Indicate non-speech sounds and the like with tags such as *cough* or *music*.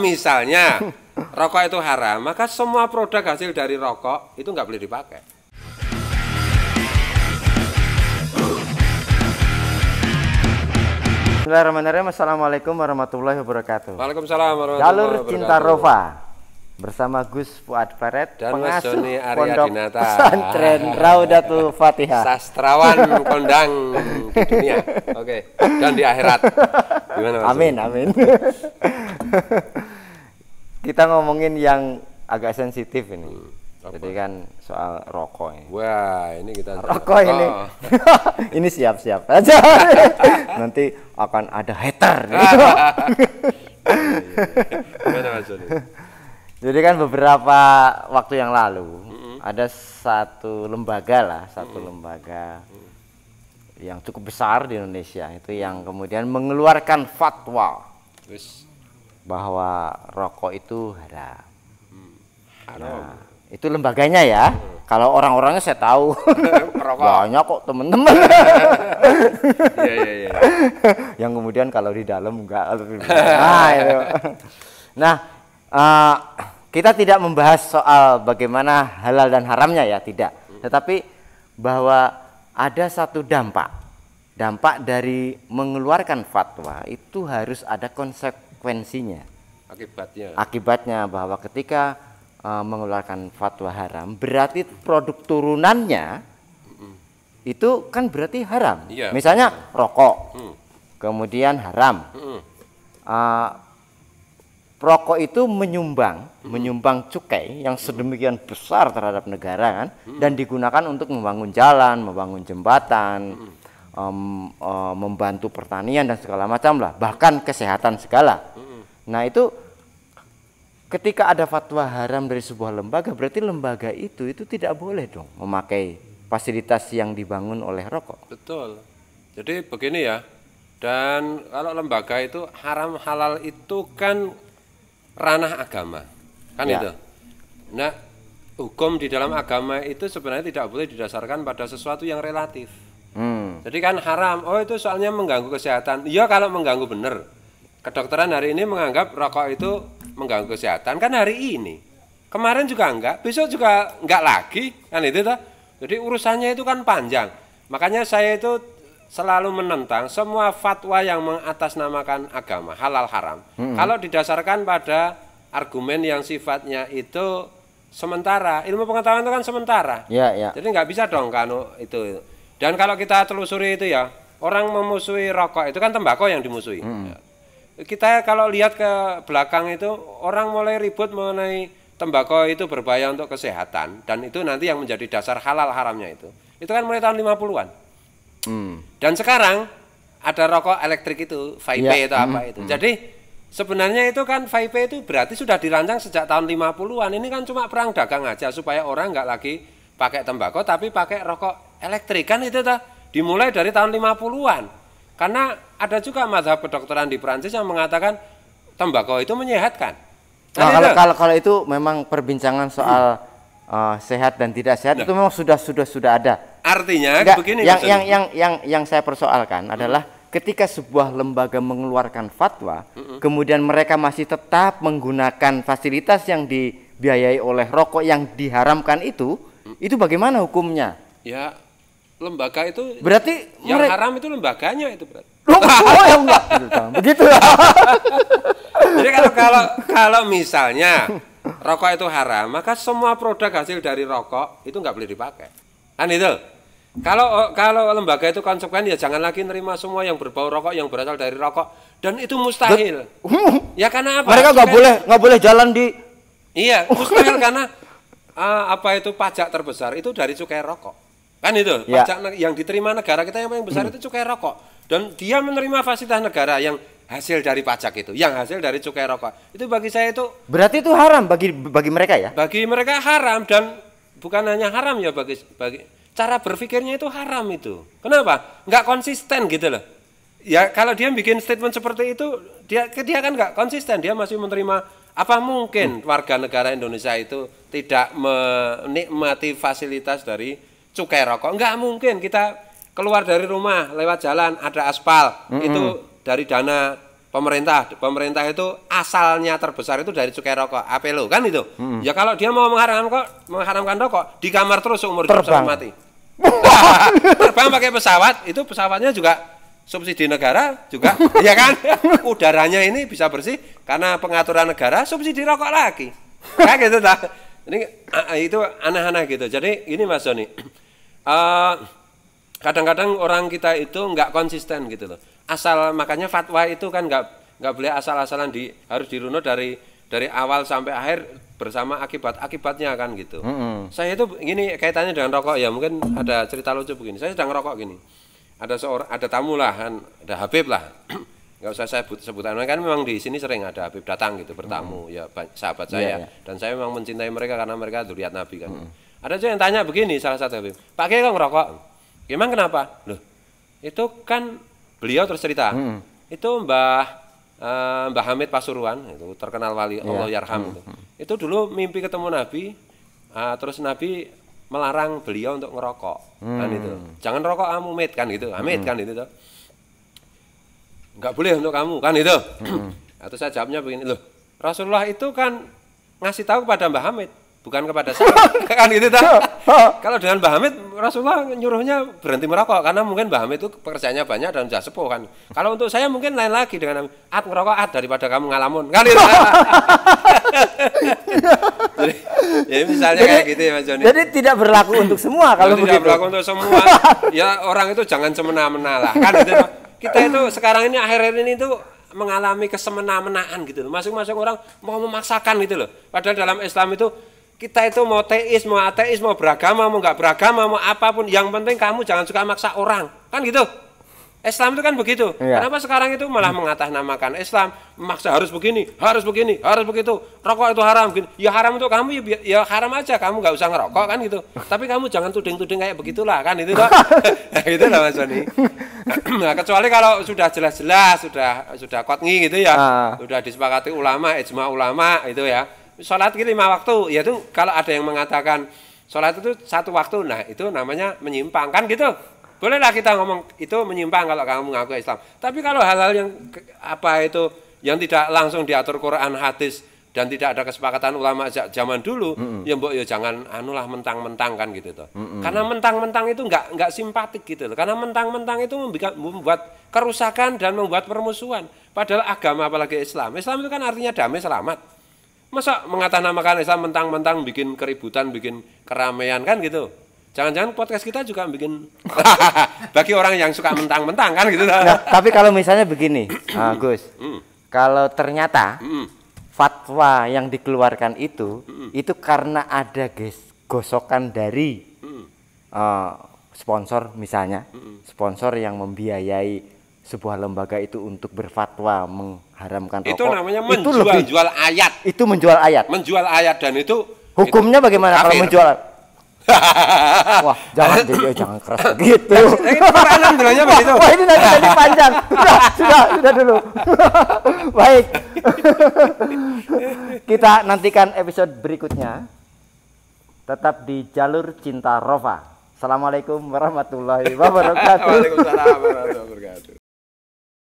Misalnya *laughs* rokok itu haram, maka semua produk hasil dari rokok itu nggak boleh dipakai. Bismillahirrahmanirrahim. Assalamualaikum warahmatullahi wabarakatuh. Waalaikumsalam warahmatullahi wabarakatuh. Jalur cinta Rofa bersama Gus Fuad Faret dan Mas Joni Arya Dinata Pesantren Raudatul Fatihah sastrawan kondang di dunia oke okay. dan di akhirat gimana Mas amin amin kita ngomongin yang agak sensitif ini hmm. Jadi kan soal rokok ini. Wah, ini kita rokok oh. ini. *laughs* ini siap-siap aja. *laughs* Nanti akan ada hater. Ah. *laughs* Gimana Mas Joni? Jadi kan beberapa waktu yang lalu mm-hmm. ada satu lembaga lah, satu mm-hmm. lembaga mm-hmm. yang cukup besar di Indonesia itu yang kemudian mengeluarkan fatwa yes. bahwa rokok itu haram. Mm. Nah, itu lembaganya ya. Mm. Kalau orang-orangnya saya tahu. *laughs* Banyak kok temen-temen. *laughs* ya, ya, ya. *laughs* yang kemudian kalau di dalam enggak. Nah, itu. nah uh, kita tidak membahas soal bagaimana halal dan haramnya ya tidak hmm. tetapi bahwa ada satu dampak dampak dari mengeluarkan fatwa itu harus ada konsekuensinya akibatnya akibatnya bahwa ketika uh, mengeluarkan fatwa haram berarti produk turunannya mm. itu kan berarti haram iya, misalnya hmm. rokok mm. kemudian haram mm. uh, rokok itu menyumbang, hmm. menyumbang cukai yang sedemikian besar terhadap negara kan, hmm. dan digunakan untuk membangun jalan, membangun jembatan, hmm. um, um, membantu pertanian dan segala macam lah, bahkan kesehatan segala. Hmm. Nah itu ketika ada fatwa haram dari sebuah lembaga, berarti lembaga itu itu tidak boleh dong memakai fasilitas yang dibangun oleh rokok. Betul. Jadi begini ya, dan kalau lembaga itu haram halal itu kan ranah agama kan ya. itu nah hukum di dalam agama itu sebenarnya tidak boleh didasarkan pada sesuatu yang relatif hmm. jadi kan haram oh itu soalnya mengganggu kesehatan iya kalau mengganggu bener. kedokteran hari ini menganggap rokok itu mengganggu kesehatan kan hari ini kemarin juga enggak besok juga enggak lagi kan itu tuh. jadi urusannya itu kan panjang makanya saya itu selalu menentang semua fatwa yang mengatasnamakan agama halal haram. Hmm. Kalau didasarkan pada argumen yang sifatnya itu sementara, ilmu pengetahuan itu kan sementara. Ya, ya. Jadi nggak bisa dong kan itu. Dan kalau kita telusuri itu ya, orang memusuhi rokok itu kan tembakau yang dimusuhi. Hmm. Kita kalau lihat ke belakang itu orang mulai ribut mengenai tembakau itu berbahaya untuk kesehatan dan itu nanti yang menjadi dasar halal haramnya itu. Itu kan mulai tahun 50-an. Hmm. Dan sekarang ada rokok elektrik itu, vape ya. itu apa hmm. itu. Hmm. Jadi sebenarnya itu kan vape itu berarti sudah dirancang sejak tahun 50-an. Ini kan cuma perang dagang aja supaya orang nggak lagi pakai tembakau tapi pakai rokok elektrik kan itu dah dimulai dari tahun 50-an. Karena ada juga mazhab kedokteran di Prancis yang mengatakan tembakau itu menyehatkan. Kan nah, kalau, kalau kalau itu memang perbincangan soal hmm uh, sehat dan tidak sehat nah. itu memang sudah sudah sudah ada. Artinya Nggak, begini yang, yang yang yang yang saya persoalkan hmm. adalah ketika sebuah lembaga mengeluarkan fatwa, hmm. kemudian mereka masih tetap menggunakan fasilitas yang dibiayai oleh rokok yang diharamkan itu, hmm. itu bagaimana hukumnya? Ya, lembaga itu berarti yang mereka, haram itu lembaganya itu berarti. *laughs* Begitu. Ya. Jadi kalau kalau kalau misalnya *laughs* rokok itu haram, maka semua produk hasil dari rokok itu nggak boleh dipakai. Kan itu. Kalau kalau lembaga itu konsekuen ya jangan lagi nerima semua yang berbau rokok yang berasal dari rokok dan itu mustahil. ya karena apa? Mereka nggak boleh nggak boleh jalan di Iya, mustahil karena uh, apa itu pajak terbesar itu dari cukai rokok kan itu ya. pajak yang diterima negara kita yang paling besar hmm. itu cukai rokok dan dia menerima fasilitas negara yang hasil dari pajak itu yang hasil dari cukai rokok itu bagi saya itu berarti itu haram bagi bagi mereka ya bagi mereka haram dan bukan hanya haram ya bagi bagi cara berpikirnya itu haram itu kenapa nggak konsisten gitu loh ya kalau dia bikin statement seperti itu dia dia kan nggak konsisten dia masih menerima apa mungkin hmm. warga negara Indonesia itu tidak menikmati fasilitas dari cukai rokok. nggak mungkin kita keluar dari rumah lewat jalan ada aspal. Mm -hmm. Itu dari dana pemerintah. Pemerintah itu asalnya terbesar itu dari cukai rokok. lo kan itu. Mm -hmm. Ya kalau dia mau mengharamkan rokok, mengharamkan rokok di kamar terus umur hidup sampai mati. *laughs* *laughs* Terbang pakai pesawat, itu pesawatnya juga subsidi negara juga *laughs* ya kan udaranya ini bisa bersih karena pengaturan negara subsidi rokok lagi kayak gitu lah ini ah, ah, itu aneh-aneh gitu jadi ini mas Doni Eh, kadang-kadang uh, orang kita itu nggak konsisten gitu loh. Asal makanya fatwa itu kan nggak nggak boleh asal-asalan di harus dirunut dari dari awal sampai akhir bersama akibat-akibatnya kan gitu. Mm -hmm. Saya itu gini kaitannya dengan rokok ya mungkin ada cerita lucu begini. Saya sedang rokok gini. Ada seorang ada tamu lah kan, ada Habib lah. *clears throat* nggak usah saya sebut sebutan kan memang di sini sering ada Habib datang gitu bertamu mm -hmm. ya sahabat saya yeah, yeah. dan saya memang mencintai mereka karena mereka duriat Nabi kan. Mm -hmm ada juga yang tanya begini salah satu Habib. Pak Kiai kok ngerokok? Emang kenapa? Loh, itu kan beliau terus cerita. Hmm. Itu Mbah uh, Mbah Hamid Pasuruan itu terkenal wali yeah. Allah yarham hmm. itu. Hmm. Itu dulu mimpi ketemu Nabi, uh, terus Nabi melarang beliau untuk ngerokok. Kan hmm. Kan itu. Jangan rokok kamu Hamid kan gitu. Hamid hmm. kan itu tuh. Enggak boleh untuk kamu kan itu. Hmm. Atau nah, saya jawabnya begini, loh, Rasulullah itu kan ngasih tahu kepada Mbah Hamid bukan kepada saya *laughs* kan gitu tak ya, kalau dengan Mbah Hamid Rasulullah nyuruhnya berhenti merokok karena mungkin Mbah Hamid itu pekerjaannya banyak dan sudah sepuh kan kalau untuk saya mungkin lain lagi dengan at merokok at daripada kamu ngalamun kan gitu jadi, *laughs* jadi misalnya jadi, kayak gitu ya Mas Joni jadi tidak berlaku untuk semua kalau tidak begitu. berlaku untuk semua *laughs* ya orang itu jangan semena-mena lah kan gitu kita itu sekarang ini akhir-akhir ini itu mengalami kesemena-menaan gitu loh masing-masing orang mau memaksakan gitu loh padahal dalam Islam itu kita itu mau teis, mau ateis, mau beragama, mau nggak beragama, mau apapun, yang penting kamu jangan suka maksa orang, kan gitu. Islam itu kan begitu. Ya. Kenapa sekarang itu malah mengatah hmm. mengatasnamakan Islam, maksa harus begini, harus begini, harus begitu. Rokok itu haram, gini. ya haram untuk kamu ya, ya haram aja, kamu nggak usah ngerokok kan gitu. Tapi kamu jangan tuding-tuding kayak begitulah kan itu toh. *laughs* Nah, itu gitu lah Mas Soni. *laughs* nah, kecuali kalau sudah jelas-jelas sudah sudah kotngi gitu ya, ah. sudah disepakati ulama, ijma ulama itu ya sholat lima waktu yaitu kalau ada yang mengatakan sholat itu satu waktu nah itu namanya menyimpang kan gitu bolehlah kita ngomong itu menyimpang kalau kamu mengaku Islam tapi kalau hal-hal yang apa itu yang tidak langsung diatur Quran hadis dan tidak ada kesepakatan ulama sejak zaman dulu mm -hmm. ya mbok ya jangan anulah mentang-mentang kan gitu toh. Mm -hmm. Karena mentang-mentang itu nggak nggak simpatik gitu loh. Karena mentang-mentang itu membuat kerusakan dan membuat permusuhan. Padahal agama apalagi Islam. Islam itu kan artinya damai selamat. Masa mengatasnamakan Islam mentang-mentang bikin keributan, bikin keramaian kan gitu. Jangan-jangan podcast kita juga bikin *laughs* bagi orang yang suka mentang-mentang kan gitu. Nah, tapi kalau misalnya begini, uh, *clears throat* Gus, mm. kalau ternyata mm. fatwa yang dikeluarkan itu, mm. itu karena ada guys gosokan dari uh, sponsor misalnya, hmm. sponsor yang membiayai sebuah lembaga itu untuk berfatwa mengharamkan rokok. Itu namanya menjual lebih, ayat. Itu menjual ayat. Menjual ayat dan itu hukumnya itu bagaimana kafir. kalau menjual *laughs* Wah, jangan jadi *laughs* jangan keras gitu. Eh, bilangnya begitu. Wah, ini nanti jadi *laughs* panjang. Sudah, sudah, sudah dulu. Baik. Kita nantikan episode berikutnya. Tetap di jalur cinta Rova. Assalamualaikum warahmatullahi wabarakatuh.